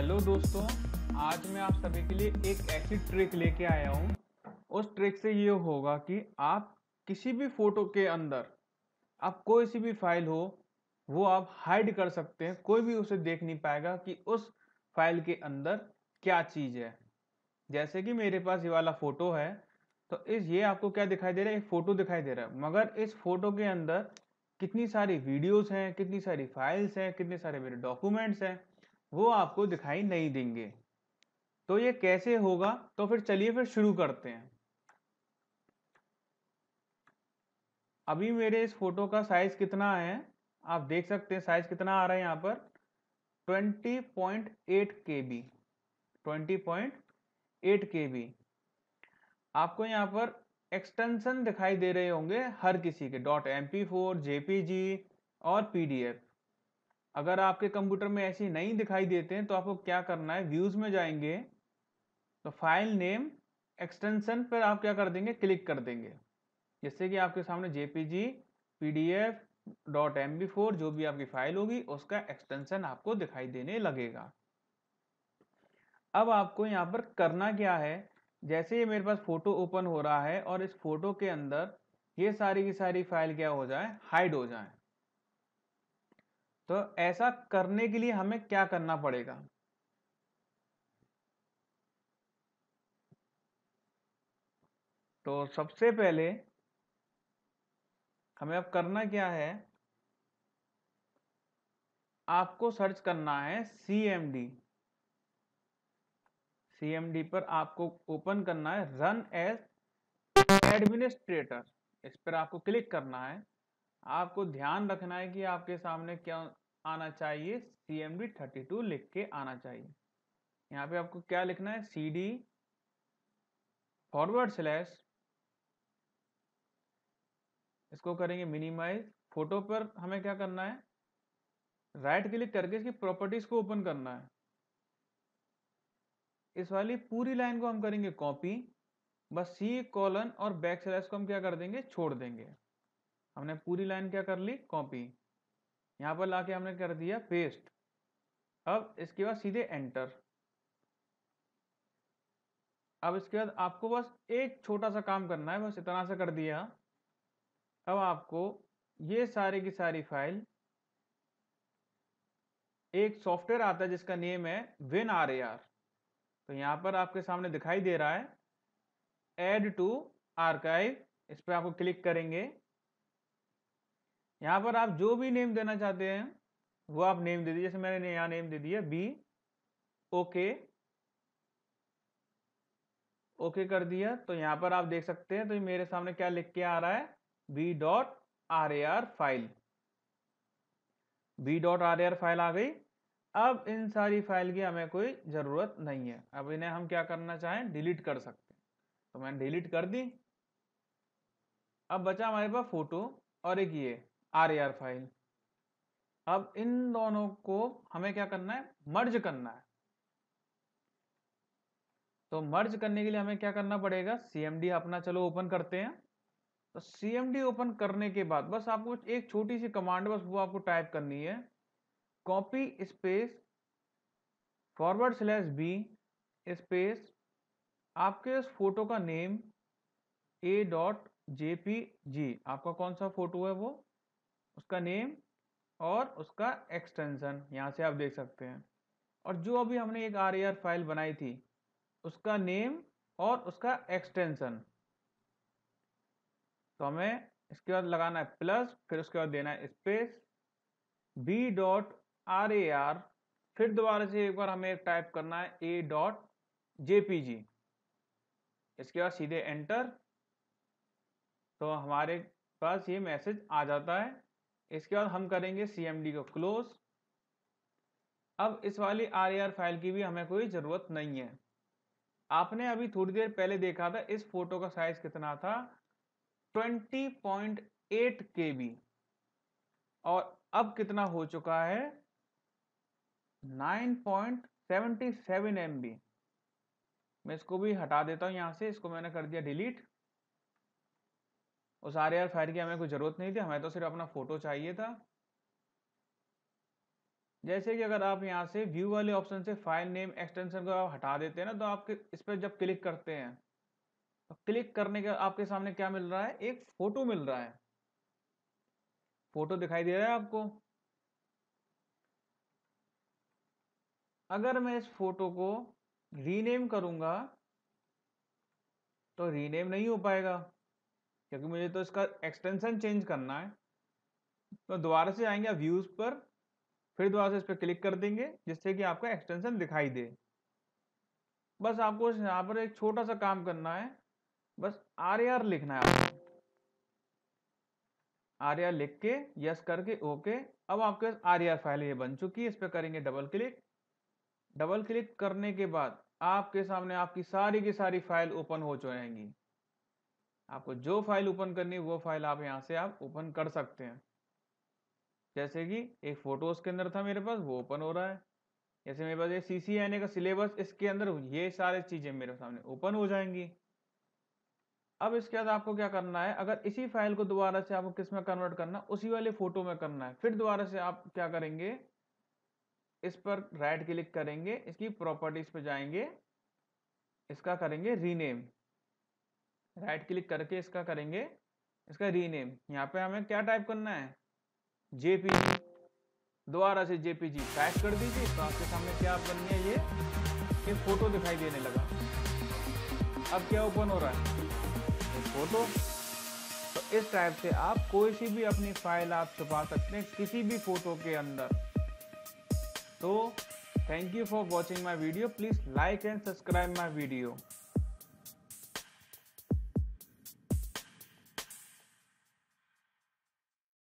hello दोस्तों आज मैं आप सभी के लिए एक ऐसी ट्रिक लेके आया हूँ उस ट्रिक से ये होगा कि आप किसी भी फोटो के अंदर आप कोई सी भी फाइल हो वो आप हाइड कर सकते हैं कोई भी उसे देख नहीं पाएगा कि उस फाइल के अंदर क्या चीज़ है जैसे कि मेरे पास ये वाला फ़ोटो है तो इस ये आपको क्या दिखाई दे रहा है एक फ़ोटो दिखाई दे रहा है मगर इस फोटो के अंदर कितनी सारी वीडियोस हैं कितनी सारी फाइल्स हैं कितने सारे मेरे डॉक्यूमेंट्स हैं वो आपको दिखाई नहीं देंगे तो ये कैसे होगा तो फिर चलिए फिर शुरू करते हैं अभी मेरे इस फोटो का साइज कितना है आप देख सकते हैं साइज कितना आ रहा है यहाँ पर 20.8 एट के बी आपको यहाँ पर एक्सटेंशन दिखाई दे रहे होंगे हर किसी के dot M P four JPG और पीडीएफ अगर आपके कंप्यूटर में ऐसे नहीं दिखाई देते हैं तो आपको क्या करना है व्यूज़ में जाएंगे तो फाइल नेम एक्सटेंशन पर आप क्या कर देंगे क्लिक कर देंगे जैसे कि आपके सामने J P G P D F dot M B four जो भी आपकी फाइल होगी उसका एक्सटेंशन आपको दिखाई देने लगेगा अब आपको यहाँ पर करना क्या है जैसे ये मेरे पास फोटो ओपन हो रहा है और इस फोटो के अंदर ये सारी की सारी फाइल क्या हो जाए हाइड हो जाए तो ऐसा करने के लिए हमें क्या करना पड़ेगा तो सबसे पहले हमें अब करना क्या है आपको सर्च करना है C M D C M D पर आपको ओपन करना है रन एज एडमिनिस्ट्रेटर इस पर आपको क्लिक करना है आपको ध्यान रखना है कि आपके सामने क्या आना चाहिए C M D thirty two लिख के आना चाहिए यहाँ पे आपको क्या लिखना है सी डी फॉरवर्ड स्लैश इसको करेंगे मिनिमाइज फोटो पर हमें क्या करना है राइट right क्लिक करके इसकी प्रॉपर्टीज को ओपन करना है इस वाली पूरी लाइन को हम करेंगे कॉपी बस सी कॉलन और बैक स्लैश को हम क्या कर देंगे छोड़ देंगे हमने पूरी लाइन क्या कर ली कॉपी यहाँ पर लाके हमने कर दिया पेस्ट अब इसके बाद सीधे एंटर अब इसके बाद आपको बस एक छोटा सा काम करना है बस इतना सा कर दिया अब आपको ये सारी की सारी फाइल एक सॉफ्टवेयर आता है जिसका नेम है विन आर तो यहाँ पर आपके सामने दिखाई दे रहा है एड टू आर्काइव इस पर आपको क्लिक करेंगे यहाँ पर आप जो भी नेम देना चाहते हैं वो आप नेम दे दीजिए जैसे मैंने यहाँ नेम दे दिया बी ओके ओके कर दिया तो यहाँ पर आप देख सकते हैं तो ये मेरे सामने क्या लिख के आ रहा है B dot R A R file B dot R A R file आ गई अब इन सारी फाइल की हमें कोई ज़रूरत नहीं है अब इन्हें हम क्या करना चाहें डिलीट कर सकते हैं तो मैंने डिलीट कर दी अब बचा हमारे पास फोटो और एक ये आर फाइल अब इन दोनों को हमें क्या करना है मर्ज करना है तो मर्ज करने के लिए हमें क्या करना पड़ेगा सीएमडी अपना चलो ओपन करते हैं तो सीएमडी ओपन करने के बाद बस आपको एक छोटी सी कमांड बस वो आपको टाइप करनी है copy space forward slash B space आपके उस फोटो का name A dot J P G आपका कौन सा फोटो है वो उसका नेम और उसका एक्सटेंशन यहाँ से आप देख सकते हैं और जो अभी हमने एक आर फाइल बनाई थी उसका नेम और उसका एक्सटेंशन तो हमें इसके बाद लगाना है प्लस फिर उसके बाद देना है space B dot R A R फिर दोबारा से एक बार हमें टाइप करना है ए डॉट जे पी जी इसके बाद सीधे एंटर तो हमारे पास ये मैसेज आ जाता है इसके बाद हम करेंगे सीएमडी को क्लोज अब इस वाली आर फाइल की भी हमें कोई ज़रूरत नहीं है आपने अभी थोड़ी देर पहले देखा था इस फोटो का साइज कितना था 20.8 बी और अब कितना हो चुका है 9.77 एमबी मैं इसको भी हटा देता हूँ यहाँ से इसको मैंने कर दिया डिलीट उस आर आर फायर की हमें कोई ज़रूरत नहीं थी हमें तो सिर्फ अपना फ़ोटो चाहिए था जैसे कि अगर आप यहाँ से व्यू वाले ऑप्शन से फाइल नेम एक्सटेंशन को आप हटा देते हैं ना तो आपके इस पर जब क्लिक करते हैं तो क्लिक करने के आपके सामने क्या मिल रहा है एक फ़ोटो मिल रहा है फ़ोटो दिखाई दे रहा है आपको अगर मैं इस फ़ोटो को रीनेम करूंगा तो रीनेम नहीं हो पाएगा क्योंकि मुझे तो इसका एक्सटेंशन चेंज करना है तो दोबारा से आएंगे आप व्यूज़ पर फिर दोबारा से इस पर क्लिक कर देंगे जिससे कि आपका एक्सटेंशन दिखाई दे बस आपको यहाँ पर एक छोटा सा काम करना है बस आर आर लिखना है आपको आर आर लिख के यस करके ओके अब आपके पास आर आर फाइल ये बन चुकी है इस पर करेंगे डबल क्लिक डबल क्लिक करने के बाद आपके सामने आपकी सारी की सारी फाइल ओपन हो जाएंगी आपको जो फाइल ओपन करनी है वो फाइल आप यहाँ से आप ओपन कर सकते हैं जैसे कि एक फोटोज के अंदर था मेरे पास वो ओपन हो रहा है जैसे मेरे पास ये सी सी एन ए का सिलेबस इसके अंदर ये सारी चीज़ें मेरे सामने ओपन हो जाएंगी अब इसके बाद आपको क्या करना है अगर इसी फाइल को दोबारा से आपको किस में कन्वर्ट करना उसी वाले फोटो में करना है फिर दोबारा से आप क्या करेंगे इस पर राइट क्लिक करेंगे इसकी प्रॉपर्टीज पर जाएंगे इसका करेंगे रीनेम राइट क्लिक करके इसका करेंगे इसका रीनेम यहाँ पे हमें क्या टाइप करना है जेपीजी दोबारा से जेपीजी टाइप कर दीजिए तो आपके सामने क्या बन गया ये एक फोटो दिखाई देने लगा अब क्या ओपन हो रहा है ये फोटो तो इस टाइप से आप कोई सी भी अपनी फाइल आप छुपा सकते हैं किसी भी फोटो के अंदर तो thank you for watching my video please like and subscribe my video